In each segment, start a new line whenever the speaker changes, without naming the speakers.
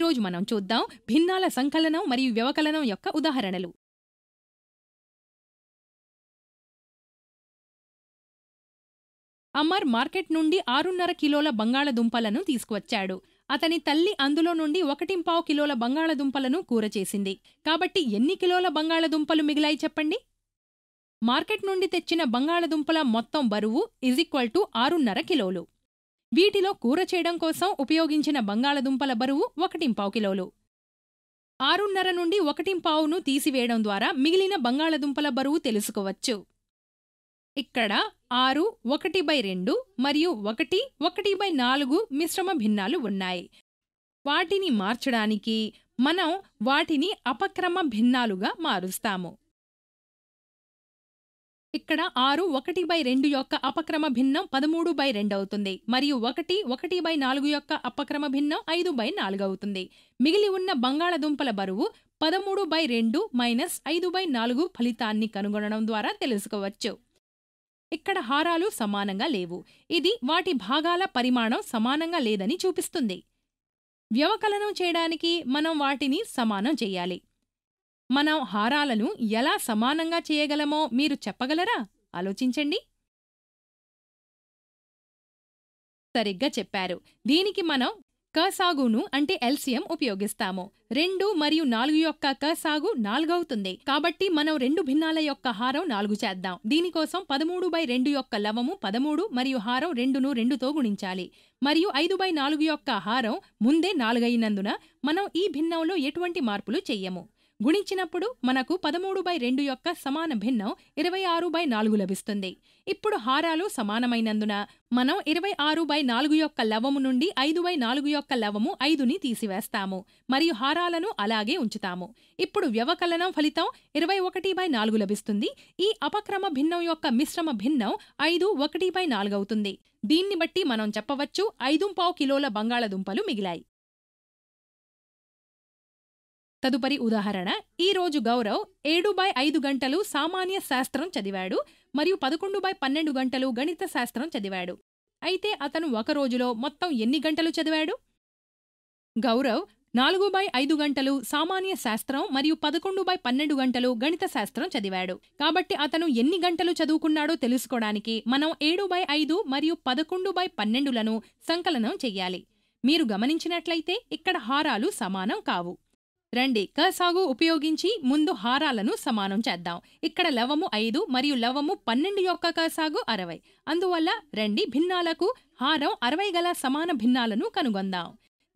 ఈరోజు మనం చూద్దాం భిన్నాల సంకలనం మరియు వ్యవకలనం యొక్క ఉదాహరణలు అమర్ మార్కెట్ నుండి ఆరున్నర కిలోల బంగాళదుంపలను తీసుకువచ్చాడు అతని తల్లి అందులో నుండి ఒకటింపావు కిలోల బంగాళదుంపలను కూర చేసింది కాబట్టి ఎన్ని కిలోల బంగాళదుంపలు మిగిలాయి చెప్పండి మార్కెట్ నుండి తెచ్చిన బంగాళదుంపల మొత్తం బరువు ఈజ్ ఈక్వల్ టు ఆరున్నర కిలోలు వీటిలో కూర చేయడం కోసం ఉపయోగించిన బంగాళదుంపల బరువు ఒకటింపావు కిలోలు ఆరున్నర నుండి ఒకటింపావును తీసివేయడం ద్వారా మిగిలిన బంగాళదుంపల బరువు తెలుసుకోవచ్చు ఇక్కడ ఆరు ఒకటి బై రెండు మరియు ఒకటి ఒకటి బై నాలుగు మిశ్రమ భిన్నాలు ఉన్నాయి వాటిని మార్చడానికి మనం వాటిని అపక్రమ భిన్నాలుగా మారుస్తాము ఇక్కడ ఆరు ఒకటి బై రెండు యొక్క అపక్రమ భిన్నం పదమూడు బై రెండు అవుతుంది మరియు ఒకటి ఒకటి బై నాలుగు యొక్క అపక్రమ భిన్నం ఐదు బై నాలుగు అవుతుంది మిగిలి ఉన్న బంగాళదుంపల బరువు పదమూడు బై రెండు మైనస్ ఐదు బై నాలుగు ఫలితాన్ని కనుగొనడం ద్వారా తెలుసుకోవచ్చు ఇక్కడ హారాలు సమానంగా లేవు ఇది వాటి భాగాల పరిమాణం సమానంగా లేదని చూపిస్తుంది వ్యవకలనం చేయడానికి మనం వాటిని సమానం చేయాలి మనం హారాలను ఎలా సమానంగా చేయగలమో మీరు చెప్పగలరా ఆలోచించండి సరిగ్గా చెప్పారు దీనికి మనం క సాగును అంటే ఎల్సియం ఉపయోగిస్తాము రెండు మరియు నాలుగు యొక్క క సాగు నాలుగవుతుంది కాబట్టి మనం రెండు భిన్నాల యొక్క హారం నాలుగు చేద్దాం దీనికోసం పదమూడు బై రెండు యొక్క లవము పదమూడు మరియు హారం రెండును రెండుతో గుణించాలి మరియు ఐదు బై నాలుగు యొక్క హారం ముందే నాలుగైనందున మనం ఈ భిన్నంలో ఎటువంటి మార్పులు చెయ్యము గుణించినప్పుడు మనకు పదమూడు బై రెండు యొక్క సమాన భిన్నం ఇరవై ఆరు బై నాలుగు లభిస్తుంది ఇప్పుడు హారాలు సమానమైనందున మనం ఇరవై ఆరు బై నాలుగు యొక్క లవము నుండి ఐదు బై నాలుగు యొక్క లవము ఐదుని తీసివేస్తాము మరియు హారాలను అలాగే ఉంచుతాము ఇప్పుడు వ్యవకలనం ఫలితం ఇరవై ఒకటి బై నాలుగు లభిస్తుంది ఈ అపక్రమ భిన్నం యొక్క మిశ్రమ భిన్నం ఐదు ఒకటి బై నాలుగు అవుతుంది దీన్ని బట్టి మనం చెప్పవచ్చు ఐదు పావు కిలోల బంగాళదుంపలు మిగిలాయి తదుపరి ఉదాహరణ ఈ రోజు గౌరవ్ ఏడు బై ఐదు గంటలు సామాన్య శాస్త్రం చదివాడు మరియు పదకొండు బై పన్నెండు గంటలు గణిత శాస్త్రం చదివాడు అయితే అతను ఒక రోజులో మొత్తం ఎన్ని గంటలు చదివాడు గౌరవ్ నాలుగు బై ఐదు గంటలు సామాన్య శాస్త్రం మరియు పదకొండు బై పన్నెండు గంటలు గణిత శాస్త్రం చదివాడు కాబట్టి అతను ఎన్ని గంటలు చదువుకున్నాడో తెలుసుకోవడానికి మనం ఏడు బై ఐదు మరియు పదకొండు బై పన్నెండులను సంకలనం చెయ్యాలి మీరు గమనించినట్లయితే ఇక్కడ హారాలు సమానం కావు రండి క సాగు ఉపయోగించి ముందు హారాలను సమానం చేద్దాం ఇక్కడ లవము ఐదు మరియు లవము పన్నెండు యొక్క కసాగు అరవై అందువల్ల రండి భిన్నాలకు హారం అరవై గల సమాన భిన్నాలను కనుగొందాం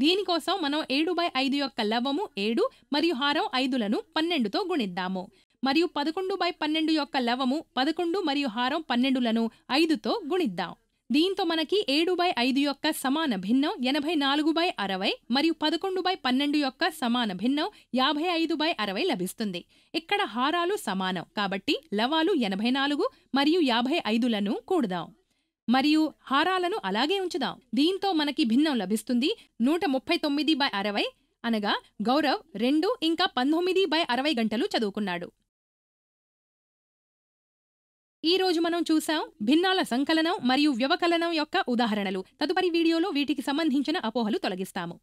దీనికోసం మనం ఏడు బై ఐదు యొక్క లవము ఏడు మరియు హారం ఐదులను పన్నెండుతో గుణిద్దాము మరియు పదకొండు బై పన్నెండు యొక్క లవము పదకొండు మరియు హారం పన్నెండులను ఐదుతో గుణిద్దాం దీంతో మనకి ఏడు బై ఐదు యొక్క సమాన భిన్నం ఎనభై నాలుగు బై అరవై మరియు పదకొండు బై పన్నెండు యొక్క సమాన భిన్నం యాభై ఐదు బై అరవై లభిస్తుంది ఇక్కడ హారాలు సమానం కాబట్టి లవాలు ఎనభై నాలుగు మరియు యాభై ఐదులను కూడదాం మరియు హారాలను అలాగే ఉంచుదాం దీంతో మనకి భిన్నం లభిస్తుంది నూట ముప్పై తొమ్మిది బై అరవై అనగా గౌరవ్ రెండు ఇంకా పంతొమ్మిది బై అరవై గంటలు చదువుకున్నాడు ఈ రోజు మనం చూసాం భిన్నాల సంకలనం మరియు వ్యవకలనం యొక్క ఉదాహరణలు తదుపరి వీడియోలో వీటికి సంబంధించిన అపోహలు తొలగిస్తాము